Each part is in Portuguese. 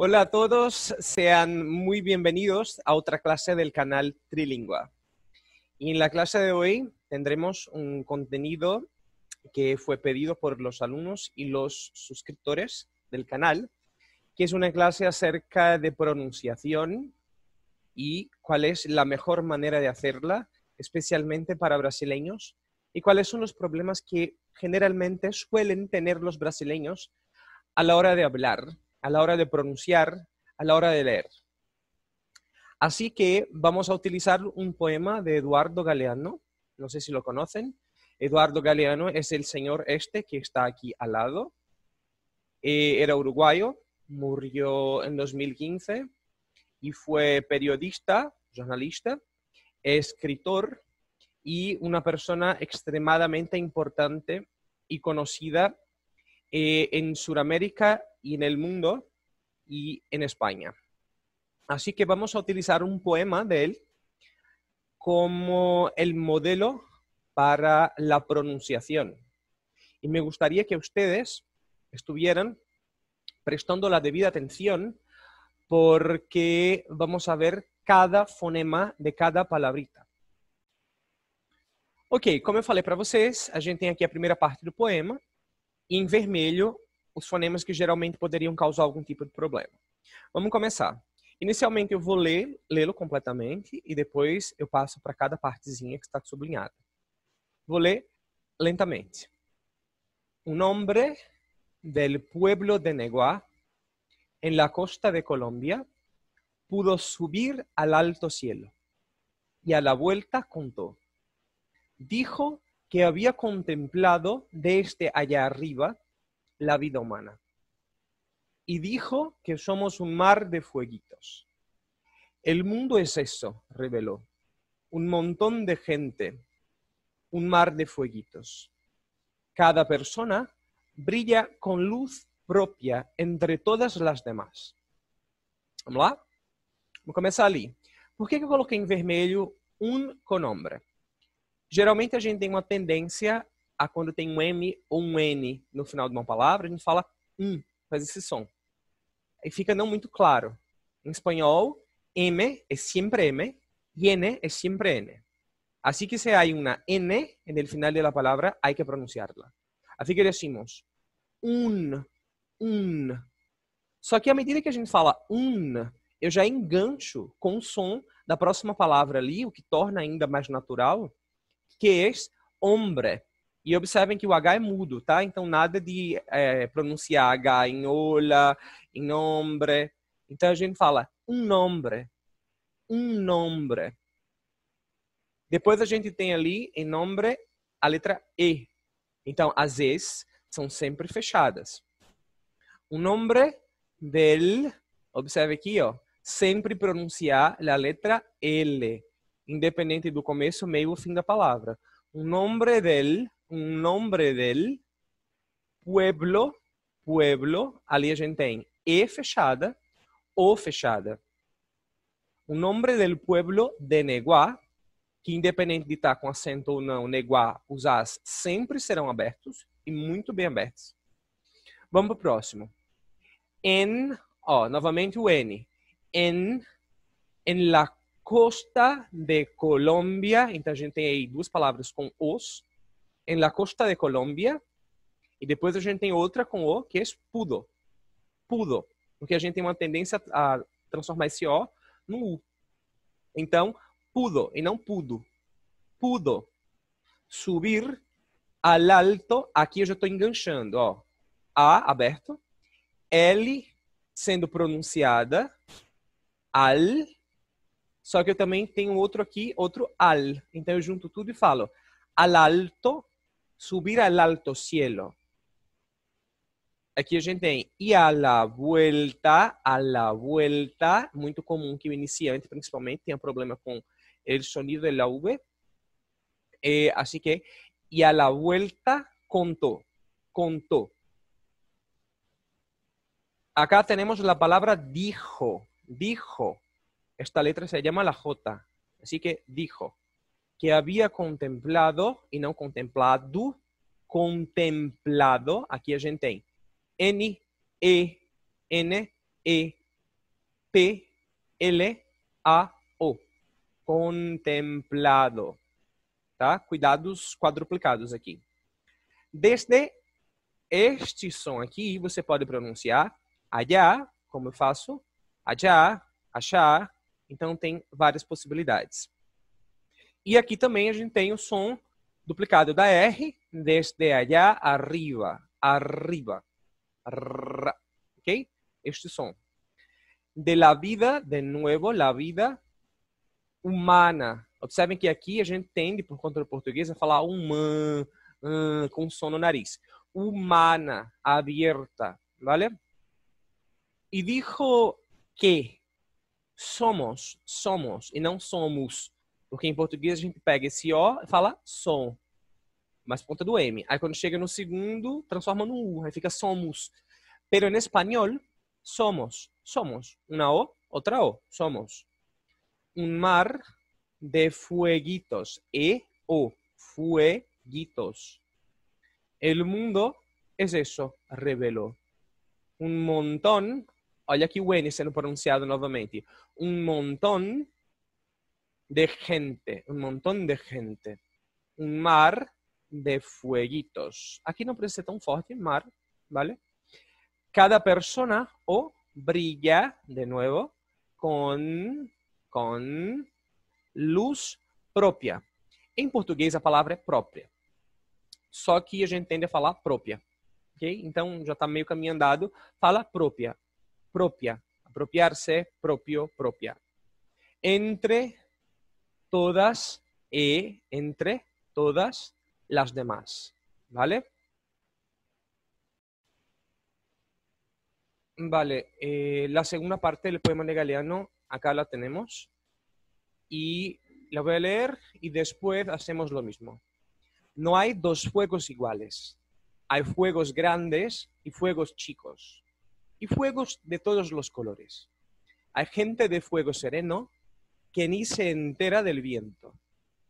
Hola a todos, sean muy bienvenidos a otra clase del canal Trilingua. Y en la clase de hoy tendremos un contenido que fue pedido por los alumnos y los suscriptores del canal, que es una clase acerca de pronunciación y cuál es la mejor manera de hacerla, especialmente para brasileños, y cuáles son los problemas que generalmente suelen tener los brasileños a la hora de hablar a la hora de pronunciar, a la hora de leer. Así que vamos a utilizar un poema de Eduardo Galeano, no sé si lo conocen. Eduardo Galeano es el señor este que está aquí al lado. Eh, era uruguayo, murió en 2015 y fue periodista, jornalista, escritor y una persona extremadamente importante y conocida eh, en Sudamérica y en el mundo y en España. Así que vamos a utilizar un poema de él como el modelo para la pronunciación. Y me gustaría que ustedes estuvieran prestando la debida atención porque vamos a ver cada fonema de cada palabrita. Ok, como eu falei para vocês, a gente tem aqui a primeira parte do poema. em vermelho, os fonemas que geralmente poderiam causar algum tipo de problema. Vamos começar. Inicialmente eu vou ler, lê-lo completamente e depois eu passo para cada partezinha que está sublinhada. Vou ler lentamente. O nome del pueblo de Neguá en la costa de Colombia pudo subir al alto cielo y a la vuelta contó. Dijo que había contemplado desde allá arriba la vida humana. Y dijo que somos un mar de fueguitos. El mundo es eso, reveló. Un montón de gente, un mar de fueguitos. Cada persona brilla con luz propia entre todas las demás. Vamos lá? Vamos começar ali. Por que eu coloquei em vermelho um com nome? Geralmente a gente tem uma tendência a quando tem um M ou um N no final de uma palavra, a gente fala um, faz esse som. E fica não muito claro. Em espanhol, M é sempre M e N é sempre N. Assim que se há uma N no final de palavra, há hay que pronunciarla. Assim que decimos un, un. Só que à medida que a gente fala un, eu já engancho com o som da próxima palavra ali, o que torna ainda mais natural, que é hombre. E observem que o H é mudo, tá? Então, nada de é, pronunciar H em olha, em nombre. Então, a gente fala um nombre, um nombre. Depois a gente tem ali, em nombre, a letra E. Então, as Es são sempre fechadas. O nombre del, observe aqui, ó, sempre pronunciar a letra L, independente do começo, meio ou fim da palavra. O nombre del um nombre del, pueblo, pueblo, ali a gente tem E fechada, O fechada. O nombre del pueblo de Neguá, que independente de estar com acento ou não, Neguá, os As sempre serão abertos e muito bem abertos. Vamos para o próximo. En, ó, novamente o N. En, en la costa de Colômbia. Então a gente tem aí duas palavras com os em la costa de Colômbia. E depois a gente tem outra com O, que é pudo. Pudo. Porque a gente tem uma tendência a transformar esse O no U. Então, pudo e não pudo. Pudo. Subir al alto. Aqui eu já estou enganchando, ó. A aberto. L sendo pronunciada. Al. Só que eu também tenho outro aqui, outro al. Então eu junto tudo e falo al alto subir al alto cielo. Aquí a gente y a la vuelta, a la vuelta, muy común que inicialmente, principalmente tenha problema con el sonido de la V. Así eh, Así que y a la vuelta contó, contó. Acá tenemos la palabra dijo, dijo. Esta letra se llama la J, así que dijo. que havia contemplado, e não contemplado, contemplado, aqui a gente tem N, E, N, E, P, L, A, O. Contemplado. Tá? Cuidados quadruplicados aqui. Desde este som aqui, você pode pronunciar allá, como eu faço, allá, achar. Então, tem várias possibilidades. E aqui também a gente tem o som duplicado da R, desde allá arriba, arriba, rrr, ok? Este som. De la vida, de novo, la vida humana. Observem que aqui a gente tende, por conta do português, a falar human hum, com som no nariz. Humana, abierta, vale? E dijo que somos, somos, e não somos. Porque em português a gente pega esse O e fala som. Mas ponta do M. Aí quando chega no segundo, transforma no U. Aí fica somos. Pero em espanhol, somos. Somos. Uma O, outra O. Somos. Um mar de fueguitos. E, O. Fueguitos. El mundo es eso, revelou. Um montão. Olha aqui o N sendo pronunciado novamente. Um montão de gente, un montón de gente. Un mar de fueguitos. Aquí no parece tan fuerte, mar, ¿vale? Cada persona o oh, brilla de nuevo con, con luz própria. Em português, a palavra é própria. Só que a gente tende a falar própria. Ok? Então, já está meio caminho andado. Fala própria. Própria. Apropriar-se, é próprio, própria. Entre todas e entre todas las demás. ¿Vale? Vale, eh, la segunda parte del poema de Galeano, acá la tenemos. Y la voy a leer y después hacemos lo mismo. No hay dos fuegos iguales. Hay fuegos grandes y fuegos chicos. Y fuegos de todos los colores. Hay gente de fuego sereno que ni se entera del viento,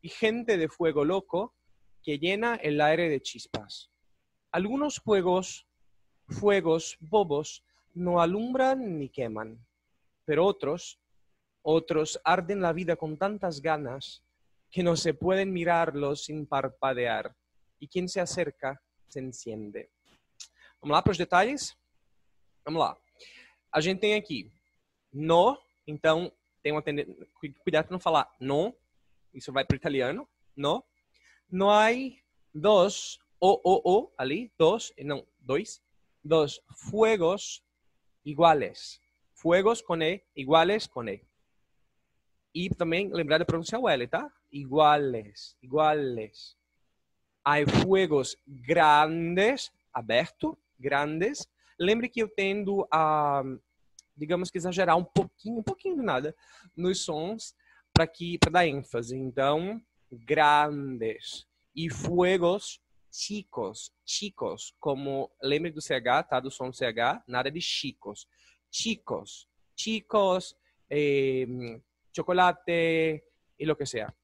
y gente de fuego loco que llena el aire de chispas. Algunos fuegos, fuegos bobos no alumbran ni queman, pero otros, otros arden la vida con tantas ganas que no se pueden mirarlos sin parpadear, y quien se acerca se enciende. Vamos a para los detalhes? Vamos A gente aquí aqui no, entonces, tem uma tendência. Cuidado para não falar não. Isso vai para o italiano. No. Não há dois. O, o, o, ali. Dois. Não, dois. Dois fuegos iguales. Fuegos com E, iguales com E. E também lembrar de pronunciar o L, tá? Iguales. Iguales. Há fuegos grandes, aberto, grandes. Lembre que eu tendo a digamos que exagerar um pouquinho, um pouquinho nada, nos sons para que para dar ênfase. Então, grandes e fuegos chicos, chicos, como lembre do CH, tá? Do som CH, nada de chicos. Chicos, chicos, eh, chocolate e lo que sea.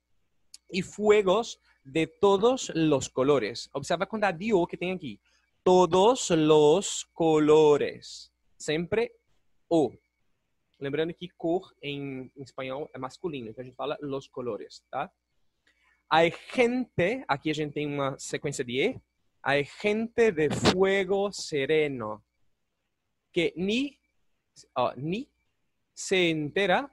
E fuegos de todos los colores. Observa a quantidade de O que tem aqui. Todos los colores. Sempre o. Lembrando que cor em, em espanhol é masculino, então a gente fala los colores, tá? Hay gente, aqui a gente tem uma sequência de E. A gente de fuego sereno. Que ni, oh, ni se entera,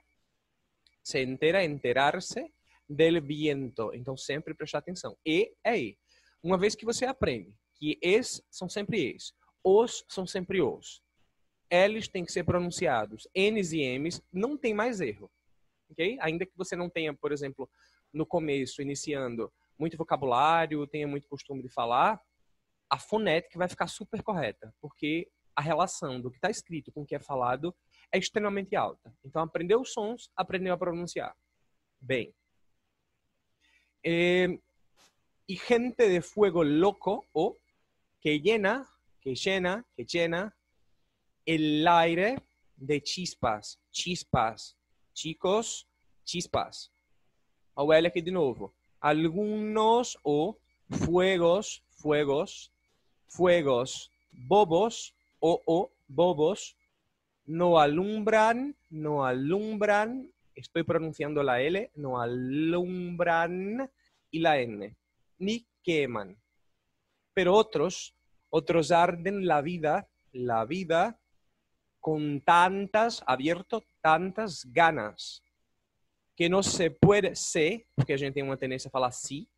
se entera, enterar-se del viento. Então sempre prestar atenção. E é E. Uma vez que você aprende que es são sempre es, os são sempre os, L's têm que ser pronunciados, N's e M's não tem mais erro, ok? Ainda que você não tenha, por exemplo, no começo, iniciando, muito vocabulário, tenha muito costume de falar, a fonética vai ficar super correta, porque a relação do que está escrito com o que é falado é extremamente alta. Então, aprendeu os sons, aprendeu a pronunciar. Bem. Eh, e gente de fuego loco, ou que llena, que llena, que llena, el aire de chispas, chispas, chicos, chispas. Ah, de nuevo. Algunos o fuegos, fuegos, fuegos, bobos o o bobos no alumbran, no alumbran. Estoy pronunciando la L, no alumbran y la N, ni queman. Pero otros, otros arden la vida, la vida con tantas, abierto, tantas ganas, que no se puede, sé, porque a gente tiene una tendencia a hablar sí,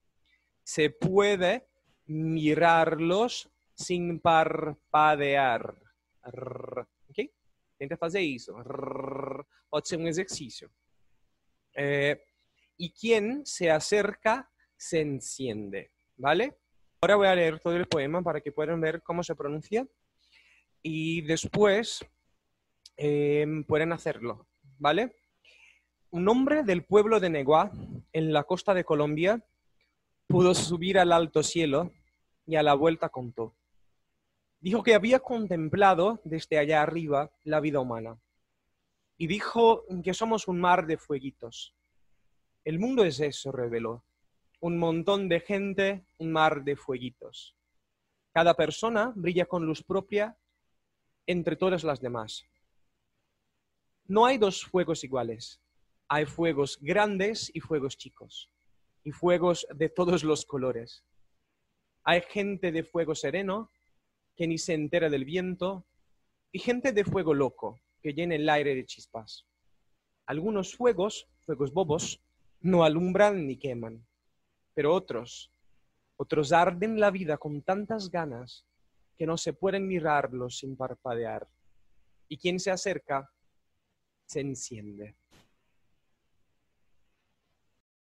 se puede mirarlos sin parpadear. Ok? Tenta hacer eso. Pode ser un ejercicio. Eh, y quien se acerca se enciende. ¿Vale? Ahora voy a leer todo el poema para que puedan ver cómo se pronuncia. Y después Em, pueden hacerlo, ¿vale? Un hombre del pueblo de Neguá, en la costa de Colombia, pudo subir al alto cielo y a la vuelta contó. Dijo que había contemplado desde allá arriba la vida humana y dijo que somos un mar de fueguitos. El mundo es eso, reveló. Un montón de gente, un mar de fueguitos. Cada persona brilla con luz propia entre todas las demás. No hay dos fuegos iguales. Hay fuegos grandes y fuegos chicos. Y fuegos de todos los colores. Hay gente de fuego sereno que ni se entera del viento. Y gente de fuego loco que llena el aire de chispas. Algunos fuegos, fuegos bobos, no alumbran ni queman. Pero otros, otros arden la vida con tantas ganas que no se pueden mirarlos sin parpadear. Y quien se acerca se enciende